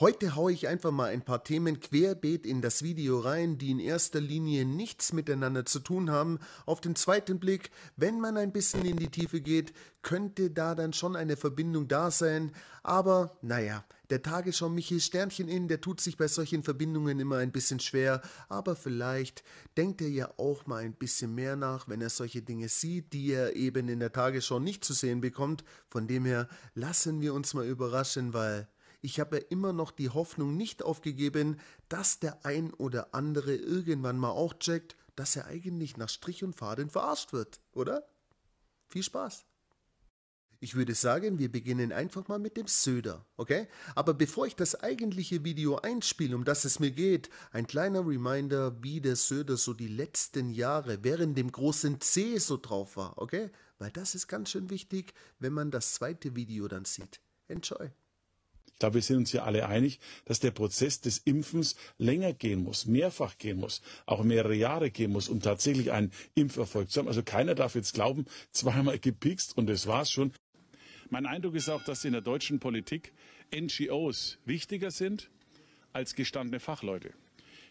Heute haue ich einfach mal ein paar Themen querbeet in das Video rein, die in erster Linie nichts miteinander zu tun haben. Auf den zweiten Blick, wenn man ein bisschen in die Tiefe geht, könnte da dann schon eine Verbindung da sein. Aber naja, der Tagesschau Michel Sternchen in, der tut sich bei solchen Verbindungen immer ein bisschen schwer, aber vielleicht denkt er ja auch mal ein bisschen mehr nach, wenn er solche Dinge sieht, die er eben in der Tagesschau nicht zu sehen bekommt. Von dem her lassen wir uns mal überraschen, weil ich habe immer noch die Hoffnung nicht aufgegeben, dass der ein oder andere irgendwann mal auch checkt, dass er eigentlich nach Strich und Faden verarscht wird, oder? Viel Spaß! Ich würde sagen, wir beginnen einfach mal mit dem Söder, okay? Aber bevor ich das eigentliche Video einspiele, um das es mir geht, ein kleiner Reminder, wie der Söder so die letzten Jahre während dem großen C so drauf war, okay? Weil das ist ganz schön wichtig, wenn man das zweite Video dann sieht. Enjoy! Da wir sind uns ja alle einig, dass der Prozess des Impfens länger gehen muss, mehrfach gehen muss, auch mehrere Jahre gehen muss, um tatsächlich einen Impferfolg zu haben. Also keiner darf jetzt glauben, zweimal gepikst und das war's schon. Mein Eindruck ist auch, dass in der deutschen Politik NGOs wichtiger sind als gestandene Fachleute.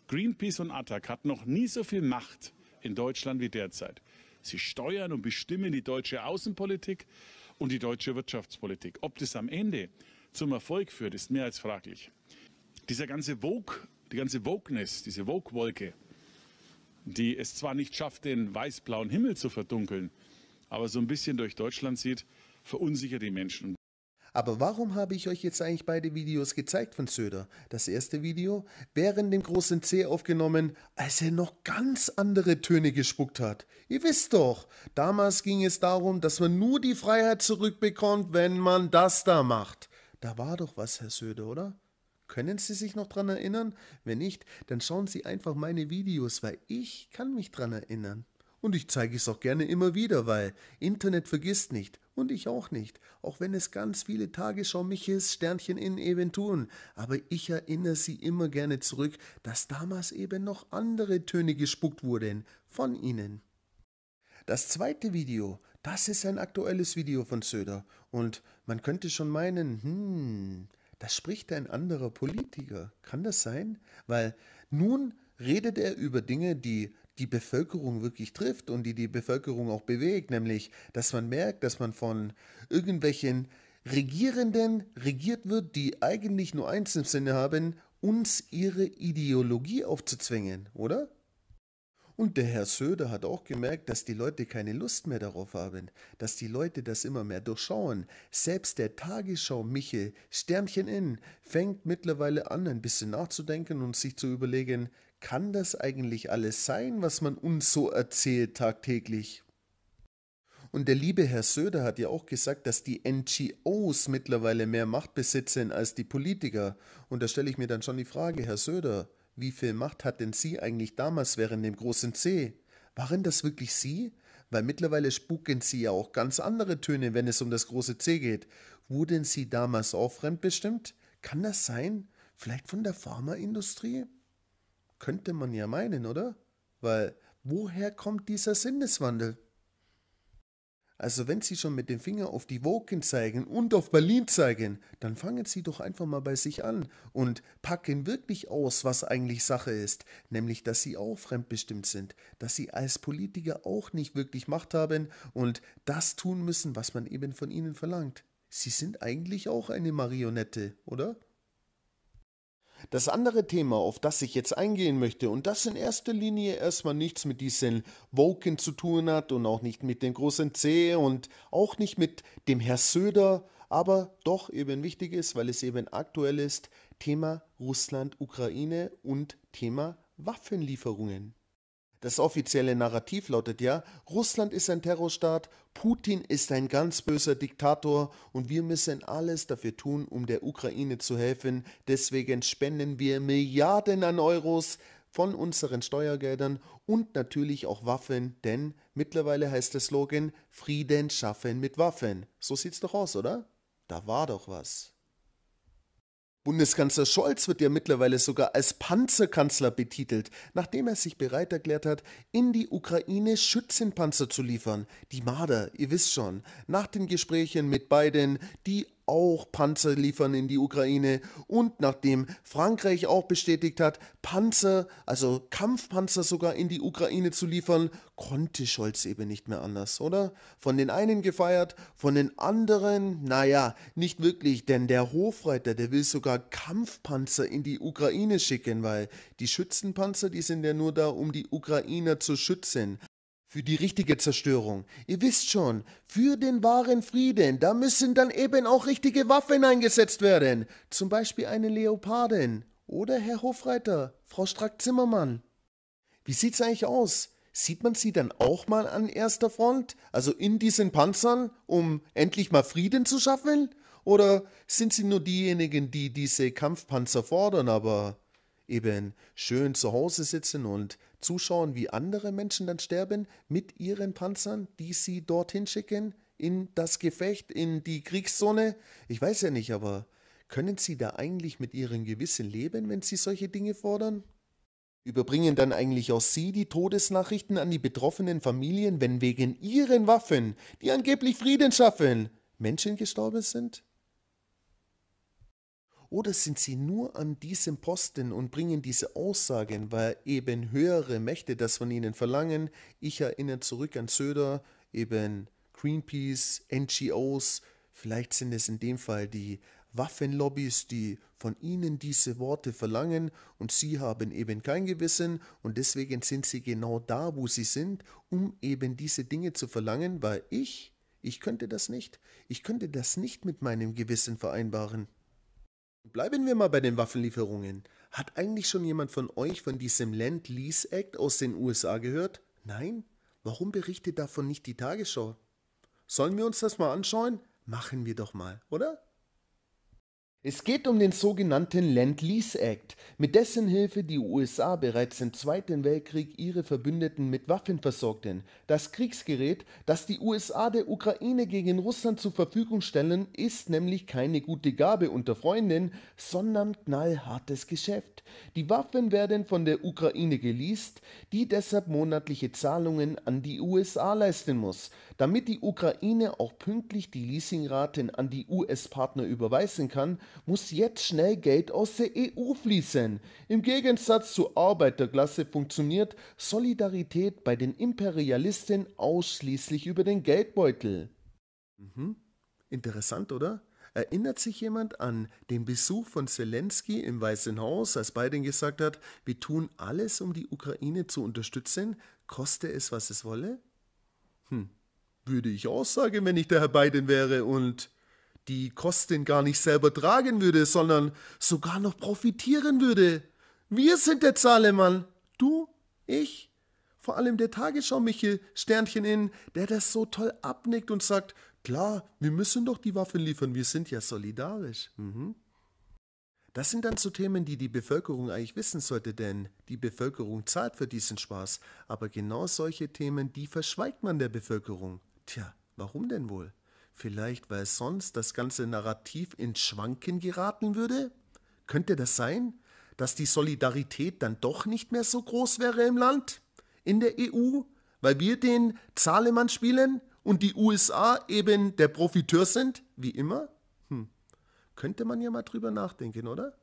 Greenpeace und ATTAC hat noch nie so viel Macht in Deutschland wie derzeit. Sie steuern und bestimmen die deutsche Außenpolitik und die deutsche Wirtschaftspolitik. Ob das am Ende zum Erfolg führt, ist mehr als fraglich. Dieser ganze Vogue, die ganze Wokeness, diese Vogue-Wolke, die es zwar nicht schafft, den weiß-blauen Himmel zu verdunkeln, aber so ein bisschen durch Deutschland zieht, verunsichert die Menschen. Aber warum habe ich euch jetzt eigentlich beide Videos gezeigt von Söder? Das erste Video während dem großen C aufgenommen, als er noch ganz andere Töne gespuckt hat. Ihr wisst doch, damals ging es darum, dass man nur die Freiheit zurückbekommt, wenn man das da macht. Da war doch was, Herr Söder, oder? Können Sie sich noch dran erinnern? Wenn nicht, dann schauen Sie einfach meine Videos, weil ich kann mich dran erinnern. Und ich zeige es auch gerne immer wieder, weil Internet vergisst nicht und ich auch nicht, auch wenn es ganz viele Tagesschau Michis Sternchen in Eventuren, aber ich erinnere sie immer gerne zurück, dass damals eben noch andere Töne gespuckt wurden von ihnen. Das zweite Video das ist ein aktuelles Video von Söder und man könnte schon meinen, hm, das spricht ein anderer Politiker. Kann das sein? Weil nun redet er über Dinge, die die Bevölkerung wirklich trifft und die die Bevölkerung auch bewegt, nämlich, dass man merkt, dass man von irgendwelchen Regierenden regiert wird, die eigentlich nur eins im Sinne haben, uns ihre Ideologie aufzuzwingen, oder? Und der Herr Söder hat auch gemerkt, dass die Leute keine Lust mehr darauf haben, dass die Leute das immer mehr durchschauen. Selbst der Tagesschau Michel Sternchen in fängt mittlerweile an, ein bisschen nachzudenken und sich zu überlegen, kann das eigentlich alles sein, was man uns so erzählt tagtäglich? Und der liebe Herr Söder hat ja auch gesagt, dass die NGOs mittlerweile mehr Macht besitzen als die Politiker. Und da stelle ich mir dann schon die Frage, Herr Söder, wie viel Macht hat denn sie eigentlich damals während dem großen C? Waren das wirklich sie? Weil mittlerweile spuken sie ja auch ganz andere Töne, wenn es um das große C geht. Wurden sie damals auch fremdbestimmt? Kann das sein? Vielleicht von der Pharmaindustrie? Könnte man ja meinen, oder? Weil, woher kommt dieser Sinneswandel? Also wenn Sie schon mit dem Finger auf die Woken zeigen und auf Berlin zeigen, dann fangen Sie doch einfach mal bei sich an und packen wirklich aus, was eigentlich Sache ist, nämlich dass Sie auch fremdbestimmt sind, dass Sie als Politiker auch nicht wirklich Macht haben und das tun müssen, was man eben von Ihnen verlangt. Sie sind eigentlich auch eine Marionette, oder? Das andere Thema, auf das ich jetzt eingehen möchte und das in erster Linie erstmal nichts mit diesen Woken zu tun hat und auch nicht mit dem großen C und auch nicht mit dem Herr Söder, aber doch eben wichtig ist, weil es eben aktuell ist, Thema Russland, Ukraine und Thema Waffenlieferungen. Das offizielle Narrativ lautet ja, Russland ist ein Terrorstaat, Putin ist ein ganz böser Diktator und wir müssen alles dafür tun, um der Ukraine zu helfen. Deswegen spenden wir Milliarden an Euros von unseren Steuergeldern und natürlich auch Waffen, denn mittlerweile heißt der Slogan Frieden schaffen mit Waffen. So sieht's doch aus, oder? Da war doch was. Bundeskanzler Scholz wird ja mittlerweile sogar als Panzerkanzler betitelt, nachdem er sich bereit erklärt hat, in die Ukraine Schützenpanzer zu liefern. Die Marder, ihr wisst schon, nach den Gesprächen mit Biden, die auch Panzer liefern in die Ukraine und nachdem Frankreich auch bestätigt hat, Panzer, also Kampfpanzer sogar in die Ukraine zu liefern, konnte Scholz eben nicht mehr anders, oder? Von den einen gefeiert, von den anderen, naja, nicht wirklich, denn der Hofreiter, der will sogar Kampfpanzer in die Ukraine schicken, weil die Schützenpanzer, die sind ja nur da, um die Ukrainer zu schützen. Für die richtige Zerstörung. Ihr wisst schon, für den wahren Frieden, da müssen dann eben auch richtige Waffen eingesetzt werden. Zum Beispiel eine Leopardin. Oder Herr Hofreiter, Frau Strack-Zimmermann. Wie sieht's eigentlich aus? Sieht man sie dann auch mal an erster Front? Also in diesen Panzern, um endlich mal Frieden zu schaffen? Oder sind sie nur diejenigen, die diese Kampfpanzer fordern, aber eben schön zu Hause sitzen und zuschauen, wie andere Menschen dann sterben mit ihren Panzern, die sie dorthin schicken, in das Gefecht, in die Kriegszone? Ich weiß ja nicht, aber können sie da eigentlich mit ihrem Gewissen leben, wenn sie solche Dinge fordern? Überbringen dann eigentlich auch Sie die Todesnachrichten an die betroffenen Familien, wenn wegen Ihren Waffen, die angeblich Frieden schaffen, Menschen gestorben sind? Oder sind sie nur an diesem Posten und bringen diese Aussagen, weil eben höhere Mächte das von ihnen verlangen? Ich erinnere zurück an Söder, eben Greenpeace, NGOs, vielleicht sind es in dem Fall die Waffenlobbys, die von ihnen diese Worte verlangen und sie haben eben kein Gewissen und deswegen sind sie genau da, wo sie sind, um eben diese Dinge zu verlangen, weil ich, ich könnte das nicht, ich könnte das nicht mit meinem Gewissen vereinbaren. Bleiben wir mal bei den Waffenlieferungen. Hat eigentlich schon jemand von euch von diesem Land-Lease Act aus den USA gehört? Nein? Warum berichtet davon nicht die Tagesschau? Sollen wir uns das mal anschauen? Machen wir doch mal, oder? Es geht um den sogenannten Land-Lease Act, mit dessen Hilfe die USA bereits im Zweiten Weltkrieg ihre Verbündeten mit Waffen versorgten. Das Kriegsgerät, das die USA der Ukraine gegen Russland zur Verfügung stellen, ist nämlich keine gute Gabe unter Freunden, sondern knallhartes Geschäft. Die Waffen werden von der Ukraine geleast, die deshalb monatliche Zahlungen an die USA leisten muss. Damit die Ukraine auch pünktlich die Leasingraten an die US-Partner überweisen kann, muss jetzt schnell Geld aus der EU fließen. Im Gegensatz zur Arbeiterklasse funktioniert Solidarität bei den Imperialisten ausschließlich über den Geldbeutel. Mhm. Interessant, oder? Erinnert sich jemand an den Besuch von Zelensky im Weißen Haus, als Biden gesagt hat, wir tun alles, um die Ukraine zu unterstützen, koste es, was es wolle? Hm, würde ich auch sagen, wenn ich der Herr Biden wäre und die Kosten gar nicht selber tragen würde, sondern sogar noch profitieren würde. Wir sind der Zahlemann. Du, ich, vor allem der Tagesschau-Michel, Sternchen in, der das so toll abnickt und sagt, klar, wir müssen doch die Waffen liefern, wir sind ja solidarisch. Mhm. Das sind dann so Themen, die die Bevölkerung eigentlich wissen sollte, denn die Bevölkerung zahlt für diesen Spaß. Aber genau solche Themen, die verschweigt man der Bevölkerung. Tja, warum denn wohl? Vielleicht, weil sonst das ganze Narrativ ins Schwanken geraten würde? Könnte das sein, dass die Solidarität dann doch nicht mehr so groß wäre im Land, in der EU, weil wir den Zahlemann spielen und die USA eben der Profiteur sind, wie immer? Hm. Könnte man ja mal drüber nachdenken, oder?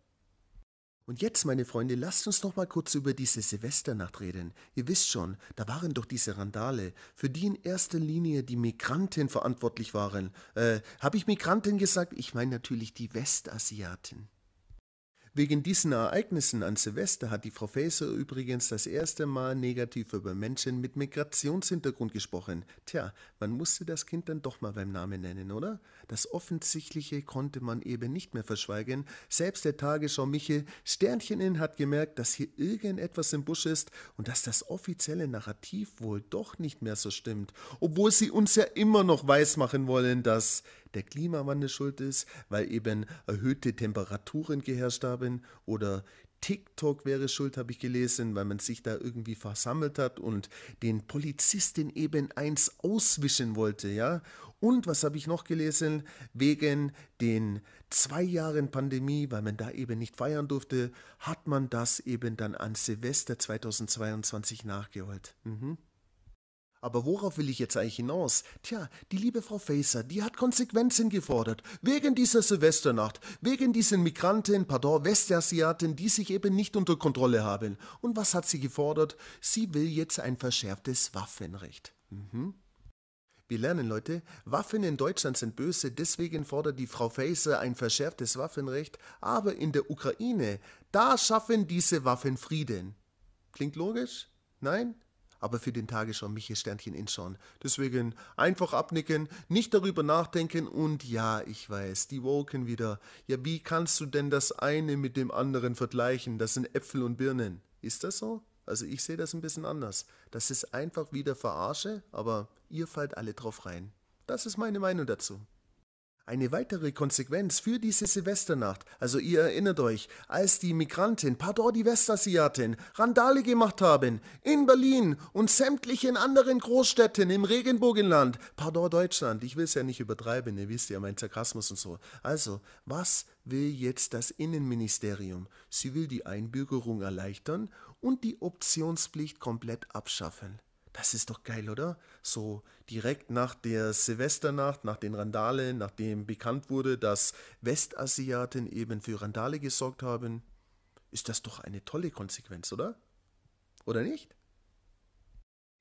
Und jetzt, meine Freunde, lasst uns noch mal kurz über diese Silvesternacht reden. Ihr wisst schon, da waren doch diese Randale, für die in erster Linie die Migranten verantwortlich waren. Äh, habe ich Migranten gesagt? Ich meine natürlich die Westasiaten. Wegen diesen Ereignissen an Silvester hat die Frau Faeser übrigens das erste Mal negativ über Menschen mit Migrationshintergrund gesprochen. Tja, man musste das Kind dann doch mal beim Namen nennen, oder? Das Offensichtliche konnte man eben nicht mehr verschweigen. Selbst der Tagesschau Michel Sternchenin hat gemerkt, dass hier irgendetwas im Busch ist und dass das offizielle Narrativ wohl doch nicht mehr so stimmt. Obwohl sie uns ja immer noch weismachen wollen, dass der Klimawandel schuld ist, weil eben erhöhte Temperaturen geherrscht haben oder TikTok wäre schuld, habe ich gelesen, weil man sich da irgendwie versammelt hat und den Polizisten eben eins auswischen wollte, ja. Und was habe ich noch gelesen? Wegen den zwei Jahren Pandemie, weil man da eben nicht feiern durfte, hat man das eben dann an Silvester 2022 nachgeholt. Mhm. Aber worauf will ich jetzt eigentlich hinaus? Tja, die liebe Frau Facer, die hat Konsequenzen gefordert. Wegen dieser Silvesternacht, wegen diesen Migranten, pardon, Westasiaten, die sich eben nicht unter Kontrolle haben. Und was hat sie gefordert? Sie will jetzt ein verschärftes Waffenrecht. Mhm. Wir lernen, Leute, Waffen in Deutschland sind böse, deswegen fordert die Frau Faeser ein verschärftes Waffenrecht, aber in der Ukraine, da schaffen diese Waffen Frieden. Klingt logisch? Nein? aber für den Tagesschau Michi Sternchen inschauen. Deswegen einfach abnicken, nicht darüber nachdenken und ja, ich weiß, die Woken wieder. Ja, wie kannst du denn das eine mit dem anderen vergleichen? Das sind Äpfel und Birnen. Ist das so? Also ich sehe das ein bisschen anders. Das ist einfach wieder Verarsche, aber ihr fallt alle drauf rein. Das ist meine Meinung dazu. Eine weitere Konsequenz für diese Silvesternacht, also ihr erinnert euch, als die Migrantin, pardon die Westasiatin, Randale gemacht haben, in Berlin und sämtlichen anderen Großstädten im Regenbogenland, pardon Deutschland, ich will es ja nicht übertreiben, ihr wisst ja mein Sarkasmus und so. Also, was will jetzt das Innenministerium? Sie will die Einbürgerung erleichtern und die Optionspflicht komplett abschaffen. Das ist doch geil, oder? So direkt nach der Silvesternacht, nach den Randalen, nachdem bekannt wurde, dass Westasiaten eben für Randale gesorgt haben, ist das doch eine tolle Konsequenz, oder? Oder nicht?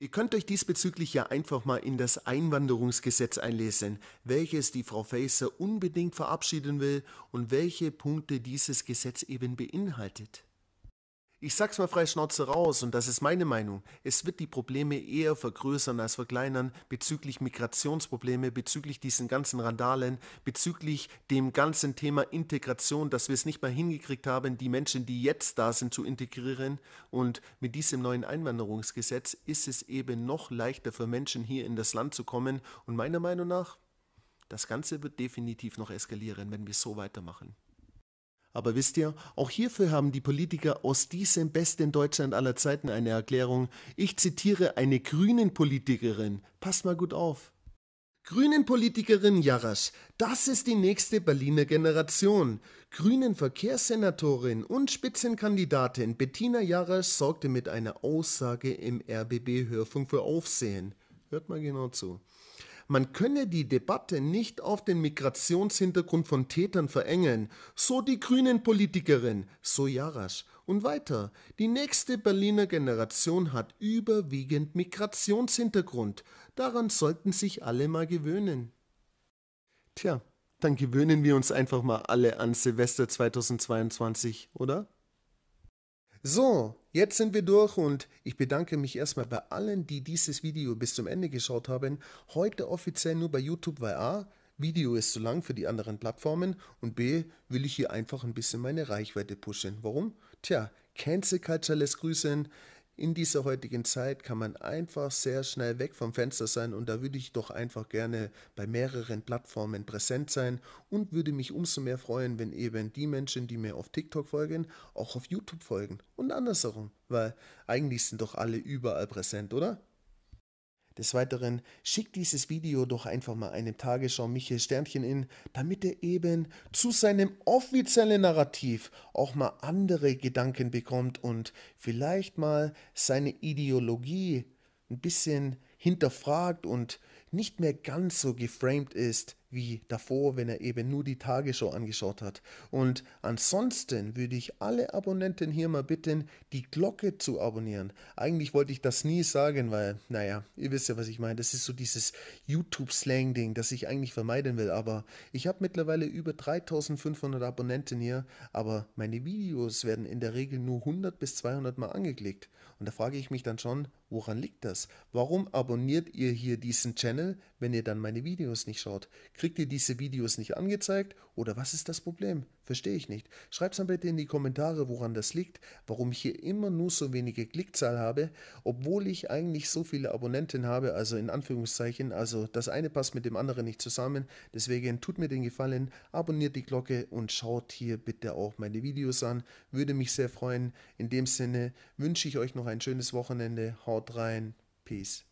Ihr könnt euch diesbezüglich ja einfach mal in das Einwanderungsgesetz einlesen, welches die Frau Faeser unbedingt verabschieden will und welche Punkte dieses Gesetz eben beinhaltet. Ich sag's mal frei Schnauze raus, und das ist meine Meinung. Es wird die Probleme eher vergrößern als verkleinern bezüglich Migrationsprobleme, bezüglich diesen ganzen Randalen, bezüglich dem ganzen Thema Integration, dass wir es nicht mal hingekriegt haben, die Menschen, die jetzt da sind, zu integrieren. Und mit diesem neuen Einwanderungsgesetz ist es eben noch leichter für Menschen hier in das Land zu kommen. Und meiner Meinung nach, das Ganze wird definitiv noch eskalieren, wenn wir so weitermachen. Aber wisst ihr, auch hierfür haben die Politiker aus diesem besten Deutschland aller Zeiten eine Erklärung. Ich zitiere eine Grünen-Politikerin. Passt mal gut auf. Grünen-Politikerin Jarasch, das ist die nächste Berliner Generation. Grünen-Verkehrssenatorin und Spitzenkandidatin Bettina Jarasch sorgte mit einer Aussage im RBB-Hörfunk für Aufsehen. Hört mal genau zu man könne die Debatte nicht auf den Migrationshintergrund von Tätern verengen, so die grünen Politikerin, so Jarasch. Und weiter, die nächste Berliner Generation hat überwiegend Migrationshintergrund, daran sollten sich alle mal gewöhnen. Tja, dann gewöhnen wir uns einfach mal alle an Silvester 2022, oder? So, Jetzt sind wir durch und ich bedanke mich erstmal bei allen, die dieses Video bis zum Ende geschaut haben. Heute offiziell nur bei YouTube, weil A, Video ist zu lang für die anderen Plattformen und B, will ich hier einfach ein bisschen meine Reichweite pushen. Warum? Tja, Cancel Culture lässt grüßen. In dieser heutigen Zeit kann man einfach sehr schnell weg vom Fenster sein und da würde ich doch einfach gerne bei mehreren Plattformen präsent sein und würde mich umso mehr freuen, wenn eben die Menschen, die mir auf TikTok folgen, auch auf YouTube folgen und andersherum, weil eigentlich sind doch alle überall präsent, oder? Des Weiteren schickt dieses Video doch einfach mal einem Tagesschau Michael Sternchen in, damit er eben zu seinem offiziellen Narrativ auch mal andere Gedanken bekommt und vielleicht mal seine Ideologie ein bisschen hinterfragt und nicht mehr ganz so geframed ist wie davor, wenn er eben nur die Tagesschau angeschaut hat. Und ansonsten würde ich alle Abonnenten hier mal bitten, die Glocke zu abonnieren. Eigentlich wollte ich das nie sagen, weil, naja, ihr wisst ja, was ich meine. Das ist so dieses YouTube-Slang-Ding, das ich eigentlich vermeiden will. Aber ich habe mittlerweile über 3500 Abonnenten hier, aber meine Videos werden in der Regel nur 100 bis 200 Mal angeklickt. Und da frage ich mich dann schon, woran liegt das? Warum abonniert ihr hier diesen Channel, wenn ihr dann meine Videos nicht schaut? Kriegt ihr diese Videos nicht angezeigt oder was ist das Problem? Verstehe ich nicht. Schreibt es am bitte in die Kommentare, woran das liegt, warum ich hier immer nur so wenige Klickzahl habe, obwohl ich eigentlich so viele Abonnenten habe, also in Anführungszeichen, also das eine passt mit dem anderen nicht zusammen. Deswegen tut mir den Gefallen, abonniert die Glocke und schaut hier bitte auch meine Videos an. Würde mich sehr freuen. In dem Sinne wünsche ich euch noch ein schönes Wochenende. Haut rein. Peace.